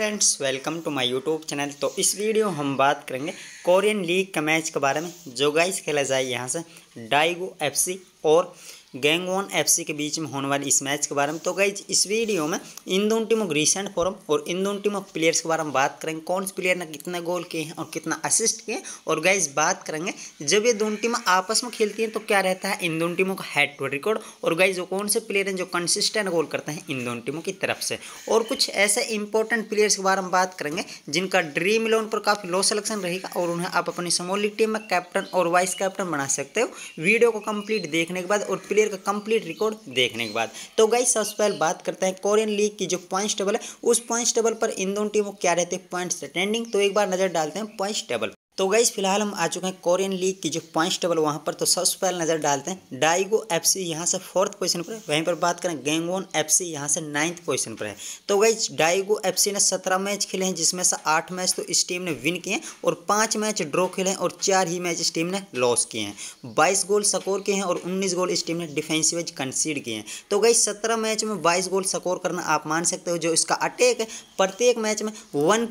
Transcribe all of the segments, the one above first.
friends welcome to my YouTube channel तो इस video हम बात करेंगे कोरियन लीग का मैच के बारे में जो गाइस खेला जाए यहाँ से डाइगो एफसी और गैंगवॉन एफसी के बीच में होने वाली इस मैच के बारे में तो गई इस वीडियो में इन दोनों टीमों के रिसेंट फॉर्म और इन दोनों टीमों के प्लेयर्स के बारे में बात करेंगे कौन से प्लेयर ने कितने गोल किए हैं और कितना असिस्ट किए और गाइज बात करेंगे जब ये दोनों टीमें आपस में खेलती हैं तो क्या रहता है इन दोनों टीमों का हेड टू रिकॉर्ड और गाइज वो कौन से प्लेयर हैं जो कंसिस्टेंट गोल करते हैं इन दोनों टीमों की तरफ से और कुछ ऐसे इंपॉर्टेंट प्लेयर्स के बारे में बात करेंगे जिनका ड्रीम इलेवन पर काफ़ी लो सलेक्शन रहेगा और उन्हें आप अपनी समोली टीम में कैप्टन और वाइस कैप्टन बना सकते हो वीडियो को कंप्लीट देखने के बाद और प्लेयर का कंप्लीट रिकॉर्ड देखने के बाद तो गई सबसे पहले बात करते हैं कोरियन लीग की जो पॉइंट्स टेबल है उस पॉइंट्स टेबल पर इन दोनों टीमों क्या रहते हैं पॉइंट्स ट्रेंडिंग तो एक बार नजर डालते हैं पॉइंट्स टेबल तो गाइज़ फिलहाल हम आ चुके हैं कोरियन लीग की जो पॉइंट्स टेबल वहाँ पर तो सबसे पहले नज़र डालते हैं डाइगो एफ सी यहाँ से फोर्थ पोजीशन पर है वहीं पर बात करें गेंगोन एफ सी यहाँ से नाइन्थ पोजीशन पर है तो गाइज डाइगो एफ सी ने सत्रह मैच खेले हैं जिसमें से आठ मैच तो इस टीम ने विन किए हैं और पाँच मैच ड्रॉ खेले हैं और चार ही मैच इस टीम ने लॉस किए हैं बाईस गोल स्कोर किए हैं और उन्नीस गोल इस टीम ने डिफेंसिव एज कंसीड किए हैं तो गाइज सत्रह मैच में बाईस गोल स्कोर करना आप मान सकते हो जो इसका अटैक है प्रत्येक मैच में वन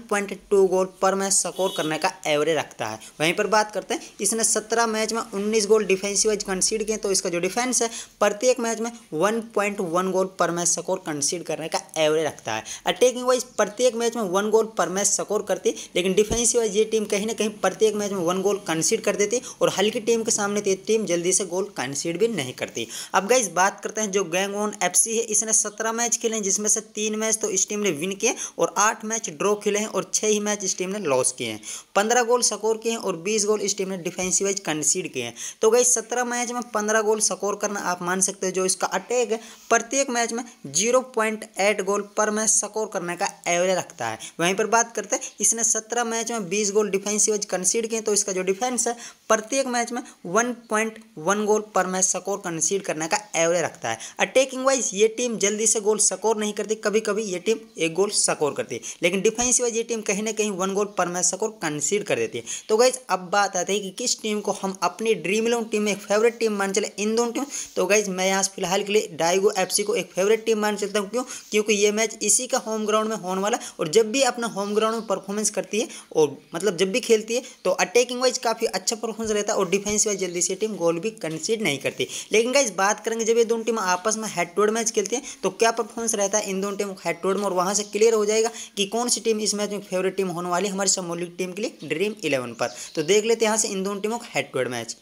गोल पर मैच स्कोर करने का एवरेज रखते सकता है वहीं पर बात करते हैं इसने सत्रह मैच में उन्नीस गोल डिफेंसिव एज कंसीड किए तो इसका जो डिफेंस है प्रत्येक मैच में वन पॉइंट वन गोल पर मैच स्कोर कंसीड करने का एवरेज रखता है अटैकिंग वाइज प्रत्येक मैच में वन गोल पर मैच स्कोर करती लेकिन डिफेंसिव वाइज ये टीम कहीं ना कहीं प्रत्येक मैच में वन गोल कंसीड कर देती और हल्की टीम के सामने तो ये टीम जल्दी से गोल कंसीड भी नहीं करती अब गाइज बात करते हैं जो गैंग ऑन एफ है इसने सत्रह मैच खेले हैं जिसमें से तीन मैच तो इस टीम ने विन किए और आठ मैच ड्रॉ खेले हैं और छह ही मैच इस टीम ने लॉस किए हैं पंद्रह गोल स्कोर स्कोर किए हैं और बीस गोल इस टीम ने डिफेंसिव वाइज कंसीड किए हैं तो गई सत्रह मैच में पंद्रह गोल स्कोर करना आप मान सकते हो जो इसका अटैक है प्रत्येक मैच में जीरो पॉइंट एट गोल पर मैच स्कोर करने का एवरेज रखता है वहीं पर बात करते हैं इसने सत्रह मैच में बीस गोल डिफेंसिव वाइज कंसीड किए तो इसका जो डिफेंस है प्रत्येक मैच में वन पॉइंट वन गोल पर मैच स्कोर कंसीड करने का एवरेज रखता है अटैकिंग वाइज ये टीम जल्दी से गोल स्कोर नहीं करती कभी कभी ये टीम एक गोल स्कोर करती है लेकिन डिफेंसिव वाइज ये टीम कहीं ना कहीं वन गोल पर मैच स्कोर कंसीड कर देती है तो गाइज अब बात आती है कि किस टीम को हम अपनी ड्रीम इलेवन टीम में एक फेवरेट टीम मान चले इन दोनों टीम तो गाइज मैं यहाँ फिलहाल के लिए डाइगो एफ को एक फेवरेट टीम मान चलता हूँ क्यों क्योंकि ये मैच इसी का होम ग्राउंड में होने वाला और जब भी अपना होम ग्राउंड में परफॉर्मेंस करती है और मतलब जब भी खेलती है तो अटैकिंग वाइज काफ़ी अच्छा परफॉर्मेंस रहता है और डिफेंस वाइज जल्दी से टीम गोल भी कंसीड नहीं करती लेकिन गाइज बात करेंगे जब ये दोनों टीम आपस में हेड टू हेड मैच खेलती है तो क्या परफॉर्मेंस रहता है इन दोनों टीम हेड टू हेड में और वहाँ से क्लियर हो जाएगा कि कौन सी टीम इस मैच में फेवरेट टीम होने वाली हमारी समूलिक टीम के लिए ड्रीम इलेवन इलेवन पर तो देख लेते हैं यहाँ से इन दोनों टीमों का हेड टू हेड मैच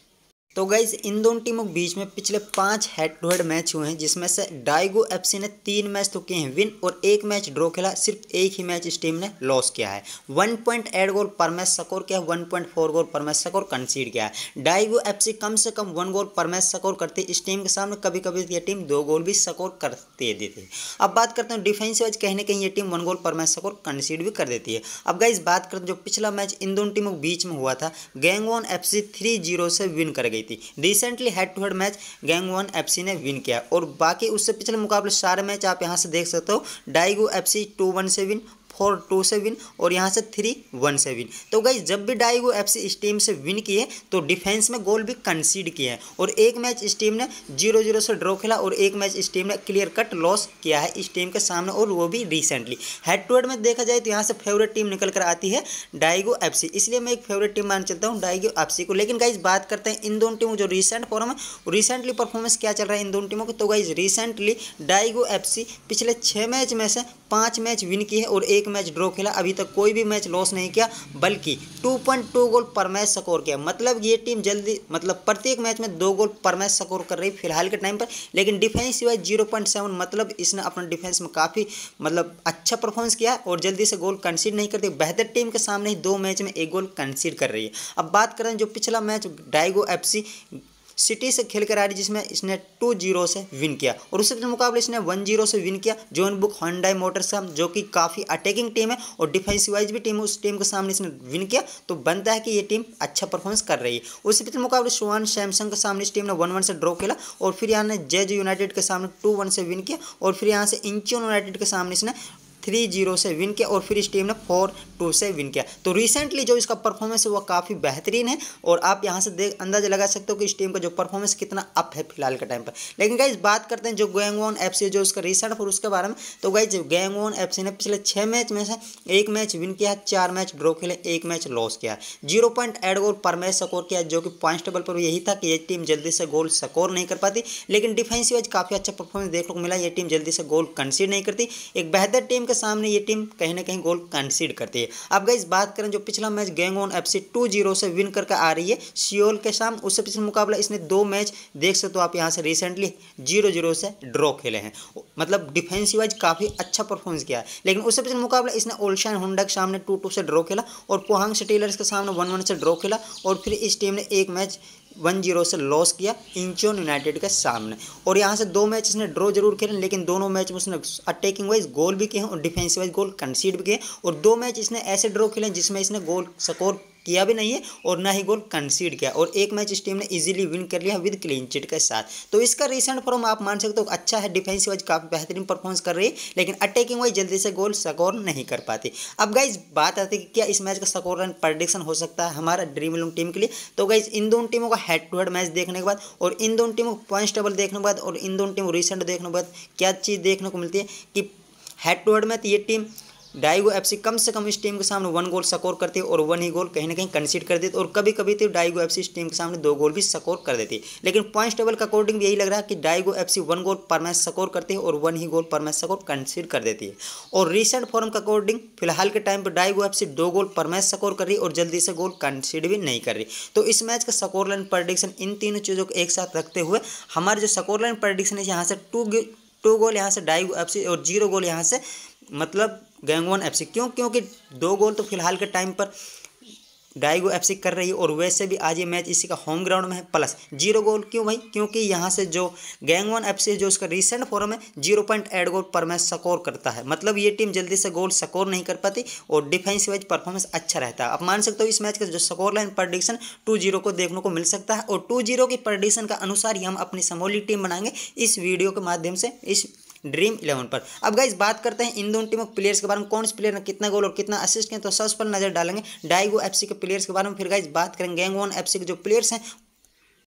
तो गाइज इन दोनों टीमों के बीच में पिछले पांच हेड टू हेड मैच हुए हैं जिसमें से डाइगो एफसी ने तीन मैच तो किए हैं विन और एक मैच ड्रॉ खेला सिर्फ एक ही मैच इस टीम ने लॉस किया है वन पॉइंट एट गोल पर मैच स्कोर किया वन पॉइंट फोर गोल पर मैच सकोर कंसीड किया है डाइगो एफ कम से कम वन गोल पर मैच स्कोर करती इस टीम के सामने कभी कभी यह टीम दो गोल भी स्कोर कर देती है अब बात करते हैं डिफेंस वाइज कहीं ना कहीं ये टीम वन गोल पर मैच सकोर कंसीड भी कर देती है अब गाइज बात करते हैं जो पिछला मैच इन दोनों टीमों के बीच में हुआ था गैंगवॉन एफ सी से विन कर गई थी recently head to head match Gangwon F ने विन किया और बाकी उससे पिछले मुकाबले सारे मैच आप यहाँ से देख सकते हो Daegu F C two one से विन फोर टू से विन और यहाँ से थ्री वन से विन तो गई जब भी डाइगो एफ इस टीम से विन किए तो डिफेंस में गोल भी कंसीड किए हैं और एक मैच इस टीम ने जीरो जीरो से ड्रॉ खेला और एक मैच इस टीम ने क्लियर कट लॉस किया है इस टीम के सामने और वो भी रिसेंटली हेड टू हेड में देखा जाए तो यहाँ से फेवरेट टीम निकल कर आती है डाइगो एफ इसलिए मैं एक फेवरेट टीम मान चलता हूँ डाइगो एफ को लेकिन गाइज बात करते हैं इन दोनों टीमों जो रिसेंट फॉर्म है रिसेंटली परफॉर्मेंस क्या चल रहा है इन दोनों टीमों को तो गाइज रिसेंटली डाइगो एफ पिछले छः मैच में से पाँच मैच विन की है और एक एक मैच ड्रॉ खेला अभी तक कोई भी मैच लॉस नहीं किया बल्कि 2.2 गोल पर मैच स्कोर किया मतलब ये टीम जल्दी मतलब प्रत्येक मैच में दो गोल पर मैच स्कोर कर रही फिलहाल के टाइम पर लेकिन डिफेंस वाइज जीरो मतलब इसने अपना डिफेंस में काफ़ी मतलब अच्छा परफॉर्मेंस किया और जल्दी से गोल कंसीड नहीं करती बेहतर टीम के सामने ही दो मैच में एक गोल कंसीड कर रही है अब बात करें जो पिछला मैच डाइगो एफ सिटी से खेल कर आ रही जिसमें इसने टू जीरो से विन किया और उसके मुकाबले इसने वन जीरो से विन किया जोन बुक हॉन्डाई मोटर्स का जो कि काफ़ी अटैकिंग टीम है और डिफेंस वाइज भी टीम है उस टीम के सामने इसने विन किया तो बनता है कि ये टीम अच्छा परफॉर्मेंस कर रही है उसी पिछले मुकाबले सुहान सैमसंग के सामने इस टीम ने वन वन से ड्रॉ खेला और फिर यहाँ ने जेज यूनाइटेड के सामने टू वन से विन किया और फिर यहाँ से इंचियन यूनाइटेड के सामने इसने थ्री जीरो से विन किया और फिर इस टीम ने फोर टू से विन किया तो रिसेंटली जो इसका परफॉर्मेंस है वह काफ़ी बेहतरीन है और आप यहाँ से देख अंदाजा लगा सकते हो कि इस टीम का जो परफॉर्मेंस कितना अप है फिलहाल के टाइम पर लेकिन गाइज बात करते हैं जो वन एफ जो उसका रिसेंट फोर उसके बारे में तो गाइज गैंगवॉन एफ ने पिछले छः मैच में से एक मैच विन किया चार मैच ड्रॉ खेले एक मैच लॉस किया जीरो पॉइंट एड गोल पर मैच स्कोर किया जो कि पॉइंट टेबल पर यही था कि ये टीम जल्दी से गोल स्कोर नहीं कर पाती लेकिन डिफेंसिव आज काफ़ी अच्छा परफॉर्मेंस देखने को मिला ये टीम जल्दी से गोल कंसीड नहीं करती एक बेहतर टीम के सामने ये टीम कहीं ना कहीं गोल कंसीड करती है अब गई बात करें जो पिछला match Gangwon F C two zero से विन करके आ रही है सियोल के सामने उससे पिछले मुकाबला इसने दो मैच देख सकते हो आप यहाँ से रिसेंटली जीरो जीरो से ड्रॉ खेले हैं मतलब डिफेंसिव वाइज काफ़ी अच्छा परफॉर्मेंस किया है लेकिन उससे पिछले मुकाबला इसने ओलशान होंडा के सामने टू टू से ड्रॉ खेला और पोहांग स्टीलर्स के सामने वन वन से ड्रॉ खेला और फिर इस टीम ने एक मैच वन जीरो से लॉस किया इंचोन यूनाइटेड के सामने और यहाँ से दो मैच इसने ड्रॉ जरूर खेले लेकिन दोनों मैच में उसने अटैकिंग वाइज गोल भी किए और डिफेंस वाइज गोल कंसीड भी किए और दो मैच इसने ऐसे ड्रॉ खेले जिसमें इसने गोल स्कोर किया भी नहीं है और ना ही गोल कंसीड किया और एक मैच इस टीम ने इजीली विन कर लिया विद क्लीन चिट के साथ तो इसका रिसेंट फॉर्म आप मान सकते हो तो अच्छा है डिफेंसिव वाइज काफ़ी बेहतरीन परफॉर्मेंस कर रही है लेकिन अटैकिंग वाइज जल्दी से गोल स्कोर नहीं कर पाती अब गाइज बात आती है कि क्या इस मैच का स्कोर रन प्रडिक्शन हो सकता है हमारा ड्रीम इलेवन टीम के लिए तो गाइज इन दोनों टीमों का हेड टू हेड मैच देखने के बाद और इन दोनों टीमों को पॉइंट टेबल देखने के बाद और इन दोनों टीमों रिसेंट देखने के बाद क्या चीज़ देखने को मिलती है कि हेड टू हेड में तो ये टीम डाइगो एफसी कम से कम इस टीम के सामने वन गोल स्कोर करती है और वन ही गोल कहीं ना कहीं कंसीड कर देती और कभी कभी तो डाइगो एफसी इस टीम के सामने दो गोल भी स्कोर कर देती लेकिन पॉइंट टेबल का अकॉर्डिंग यही लग रहा है कि डाइगो एफसी वन गोल पर मैच स्कोर करती है और वन ही गोल पर मैच स्कोर कंसीड कर देती है और रिसेंट फॉर्म का अकॉर्डिंग फिलहाल के टाइम पर डाइगो एफ दो गोल पर मैच स्कोर कर रही है और जल्दी से गोल कंसीड भी नहीं कर रही तो इस मैच का स्कोर लाइन प्रडिक्शन इन तीनों चीज़ों को एक साथ रखते हुए हमारे जो स्कोर लाइन प्रडिक्शन है यहाँ से टू टू गोल यहाँ से डाइगो एफ और जीरो गोल यहाँ से मतलब गैंगवन एफ क्यों क्योंकि दो गोल तो फिलहाल के टाइम पर डाइगो एफ कर रही है और वैसे भी आज ये मैच इसी का होम ग्राउंड में है प्लस जीरो गोल क्यों भाई क्योंकि यहाँ से जो गैंग वन एफ जो उसका रिसेंट फॉर्म है जीरो पॉइंट एट गोल पर मैच स्कोर करता है मतलब ये टीम जल्दी से गोल स्कोर नहीं कर पाती और डिफेंस वाइज परफॉर्मेंस अच्छा रहता है आप मान सकते हो इस मैच का जो score line prediction two zero को देखने को मिल सकता है और टू जीरो की प्रडिक्शन का अनुसार ही हम अपनी समोली टीम बनाएंगे इस वीडियो के माध्यम से इस ड्रीम इलेवन पर अब गाइज बात करते हैं इन दोनों टीमों के प्लेयर्स के बारे में कौन से प्लेयर ने कितना गोल और कितना असिस्ट किया तो सबसे पर नजर डालेंगे डाइगो एफ के प्लेयर्स के बारे में फिर गाइज बात करेंगे गैंग वन एफ के जो प्लेयर्स हैं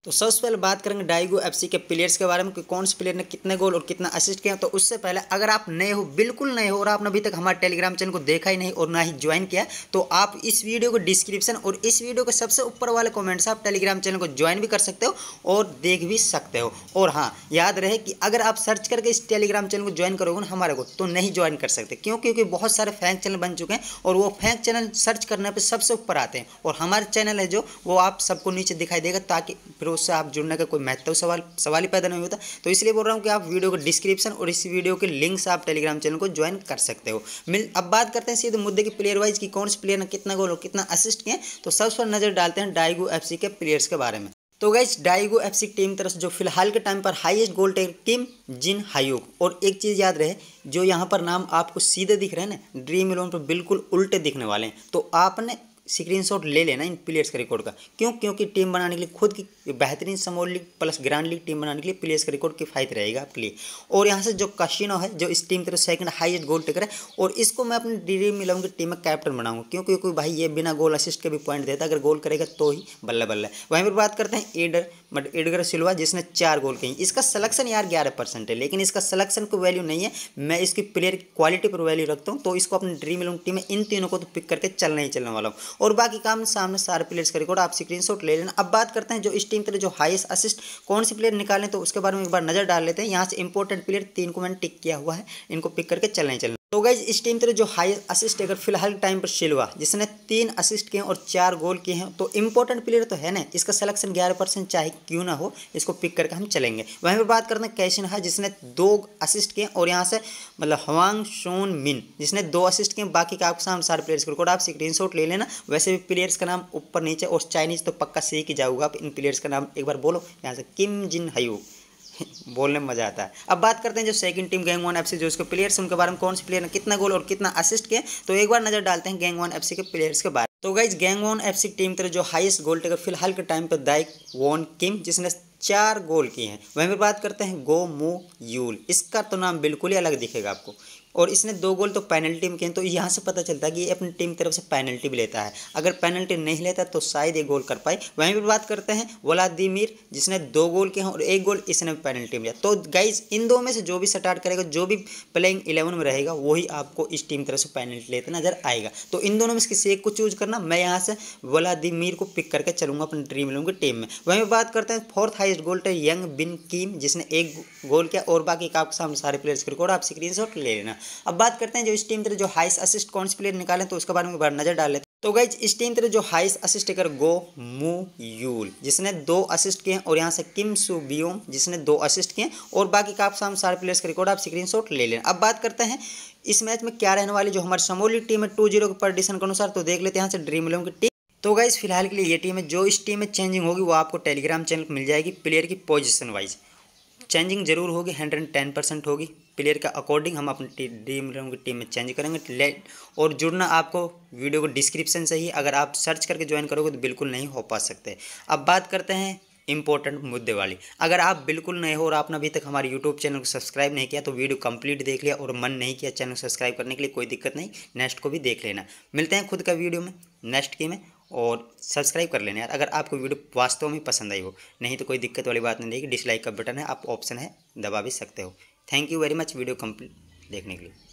तो सबसे पहले बात करेंगे डाइगो एफसी के प्लेयर्स के बारे में कि कौन से प्लेयर ने कितने गोल और कितना असिस्ट किया तो उससे पहले अगर आप नए हो बिल्कुल नए हो और आपने अभी तक हमारे टेलीग्राम चैनल को देखा ही नहीं और ना ही ज्वाइन किया तो आप इस वीडियो को डिस्क्रिप्शन और इस वीडियो के सबसे ऊपर वाले कॉमेंट से आप टेलीग्राम चैनल को ज्वाइन भी कर सकते हो और देख भी सकते हो और हाँ याद रहे कि अगर आप सर्च करके इस टेलीग्राम चैनल को ज्वाइन करोगे ना हमारे को तो नहीं ज्वाइन कर सकते क्यों क्योंकि बहुत सारे फैंक चैनल बन चुके हैं और वो फैंक चैनल सर्च करने पर सबसे ऊपर आते हैं और हमारे चैनल है जो वो आप सबको नीचे दिखाई देगा ताकि फिर उससे आप जुड़ने का कोई महत्व सवाल सवाल ही पैदा नहीं होता तो इसलिए बोल रहा हूँ कि आप वीडियो के डिस्क्रिप्शन और इस वीडियो के लिंक से आप टेलीग्राम चैनल को ज्वाइन कर सकते हो मिल अब बात करते हैं सीधे मुद्दे की प्लेयर वाइज की कौन से प्लेयर ने कितना गोल और कितना असिस्ट किए तो सबसे पर नजर डालते हैं डाइगो एफ के प्लेयर्स के बारे में तो guys Daegu F C team तरफ से जो फिलहाल के टाइम पर highest goal taker team Jin Hyeok और एक चीज़ याद रहे जो यहाँ पर नाम आपको सीधे दिख रहे हैं ना ड्रीम इलेवन पर बिल्कुल उल्टे दिखने वाले हैं तो आपने स्क्रीनशॉट ले लेना इन प्लेयर्स का रिकॉर्ड का क्यों क्योंकि टीम बनाने के लिए खुद की बेहतरीन समोर league plus grand league team बनाने के लिए प्लेयर्स का रिकॉर्ड किफायत रहेगा आपके लिए और यहाँ से जो कशिनो है जो इस टीम तरफ सेकंड हाईएस्ट गोल टेकर है और इसको मैं अपनी डीडी में लाऊंगी टीम में कैप्टन बनाऊंगा क्यों क्योंकि भाई ये बिना गोल असिस्ट के भी पॉइंट देता है अगर गोल करेगा तो ही बल्ला बल्ला वहीं पर बात करते हैं एडर बट एडगर सिल्वा जिसने चार गोल किए इसका सलेक्शन यार ग्यारह परसेंट है लेकिन इसका सलेक्शन को वैल्यू नहीं है मैं इसकी प्लेयर की क्वालिटी पर वैल्यू रखता हूँ तो इसको अपनी ड्रीम इलेवन टीम में इन तीनों को तो पिक करके चलना ही चलने वाला हूँ और बाकी काम सामने सारे प्लेयर्स का रिकॉर्ड आप स्क्रीन ले लेना अब बात करते हैं जो इस टीम के जो हाइस्ट असिस्ट कौन से प्लेयर निकालें तो उसके बारे में एक बार नजर डाल लेते हैं यहाँ से इंपॉर्टेंट प्लेयर तीन को मैंने टिक किया हुआ है इनको पिक करके चलने चलना तो गाइज इस टीम तरह जो हाई असिस्ट अगर फिलहाल टाइम पर शेल हुआ जिसने तीन असिस्ट किए और चार गोल किए हैं तो इंपॉर्टेंट प्लेयर तो है ना इसका सिलेक्शन 11 परसेंट चाहे क्यों ना हो इसको पिक करके हम चलेंगे वहीं पर बात करते हैं कैशिन हा जिसने दो असिस्ट किए और यहाँ से मतलब हवांग शोन मिन जिसने दो असिस्ट किए बाकी का आपके सामने सारे प्लेयर्स के रिकॉर्ड आप स्क्रीन ले लेना वैसे भी प्लेयर्स का नाम ऊपर नीचे और चाइनीज तो पक्का सीख ही जाऊंगा आप इन प्लेयर्स का नाम एक बार बोलो यहाँ से किम जिन हयू बोलने में मजा आता है अब बात करते हैं जो second team Gangwon F जो उसके प्लेयर्स उनके बारे में कौन से प्लेयर ने कितना गोल और कितना असिस्ट किए तो एक बार नजर डालते हैं गैंग वन एफ के प्लेयर्स के बारे में तो guys Gangwon F team तरह जो हाइस्ट गोल टेकर फिलहाल के टाइम पर दाइक वॉन किम जिसने चार गोल किए हैं वहीं पर बात करते हैं गो मो यूल इसका तो नाम बिल्कुल ही अलग दिखेगा आपको और इसने दो गोल तो पेनल्टी में किए तो यहाँ से पता चलता है कि ये अपनी टीम की तरफ से पेनल्टी भी लेता है अगर पेनल्टी नहीं लेता तो शायद ये गोल कर पाए वहीं पर बात करते हैं वलादिमिर जिसने दो गोल किए हैं और एक गोल इसने पेनल्टी में लिया तो गाइज इन दो में से जो भी स्टार्ट करेगा जो भी प्लेइंग इलेवन में रहेगा वही आपको इस टीम की तरफ से पेनल्टी लेते नजर आएगा तो इन दोनों में से किसी एक को चूज करना मैं यहाँ से वलादिमिर को पिक करके चलूंगा अपनी ड्रीम इलेवन की टीम में वहीं पर बात करते हैं fourth highest goal Young Bin Kim जिसने एक गोल किया और बाकी आपके सामने सारे प्लेयर्स के रिकॉर्ड आप स्क्रीन ले लेना अब बात करते हैं जो इस टीम तरह जो हाइस असिस्ट कौन से प्लेयर निकाले तो उसके बारे में बार नजर डाल लेते तो गई इस टीम तरह जो हाइस असिस्ट कर गो मू यूल जिसने दो असिस्ट किए और यहाँ से किम सुबियोम जिसने दो असिस्ट किए और बाकी का आप सारे प्लेयर्स का रिकॉर्ड आप स्क्रीन ले लें अब बात करते हैं इस मैच में क्या रहने वाली जो हमारे समोली टीम है टू जीरो के परडिशन के अनुसार तो देख लेते हैं यहाँ से ड्रीम इलेवन की टीम तो गाइज फिलहाल के लिए ये टीम है जो इस टीम में चेंजिंग होगी वो आपको टेलीग्राम चैनल मिल जाएगी प्लेयर की पोजीशन वाइज चेंजिंग जरूर होगी हंड्रेड टेन परसेंट होगी प्लेयर का अकॉर्डिंग हम अपनी ड्रीम इलेवन की टीम में चेंज करेंगे लेट और जुड़ना आपको वीडियो को डिस्क्रिप्शन से ही अगर आप सर्च करके ज्वाइन करोगे तो बिल्कुल नहीं हो पा सकते अब बात करते हैं इंपॉर्टेंट मुद्दे वाली अगर आप बिल्कुल नए हो और आपने अभी तक हमारे यूट्यूब चैनल को सब्सक्राइब नहीं किया तो वीडियो कंप्लीट देख लिया और मन नहीं किया चैनल को सब्सक्राइब करने के लिए कोई दिक्कत नहीं नेक्स्ट को भी देख लेना मिलते हैं खुद का वीडियो में नेक्स्ट की में और सब्सक्राइब कर लेना यार अगर आपको वीडियो वास्तव में पसंद आई हो नहीं तो कोई दिक्कत वाली बात नहीं रहेगी डिसलाइक का बटन है आप ऑप्शन है दबा भी सकते हो thank you very much video complete देखने के लिए